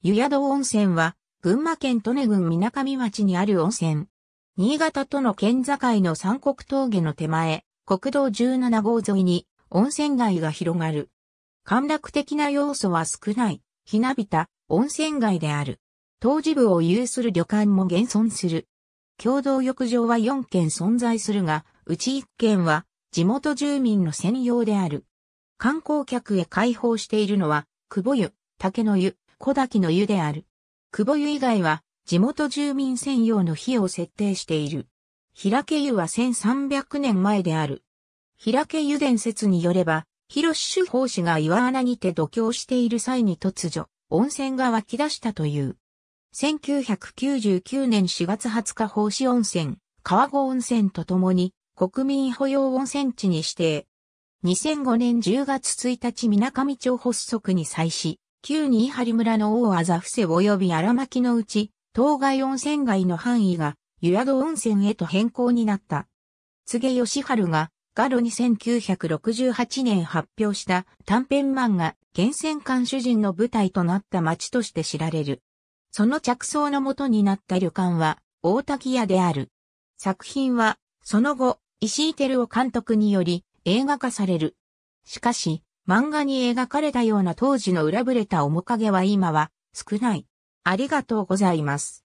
湯宿温泉は、群馬県利根郡水上町にある温泉。新潟との県境の三国峠の手前、国道17号沿いに温泉街が広がる。陥落的な要素は少ない、ひなびた温泉街である。当時部を有する旅館も現存する。共同浴場は4軒存在するが、うち1軒は地元住民の専用である。観光客へ開放しているのは、久保湯、竹の湯、小滝の湯である。久保湯以外は、地元住民専用の火を設定している。平家湯は1300年前である。平家湯伝説によれば、広主法師が岩穴にて度胸している際に突如、温泉が湧き出したという。1999年4月20日法師温泉、川後温泉とともに、国民保養温泉地に指定。2005年10月1日水上町発足に際し、旧新張村の大あざ伏せ及び荒巻のうち、当該温泉街の範囲が湯宿温泉へと変更になった。柘げ。義春が、ガロに1968年発表した短編漫画、源泉館主人の舞台となった町として知られる。その着想のもとになった旅館は、大滝屋である。作品は、その後、石井照夫監督により映画化される。しかし、漫画に描かれたような当時の裏ぶれた面影は今は少ない。ありがとうございます。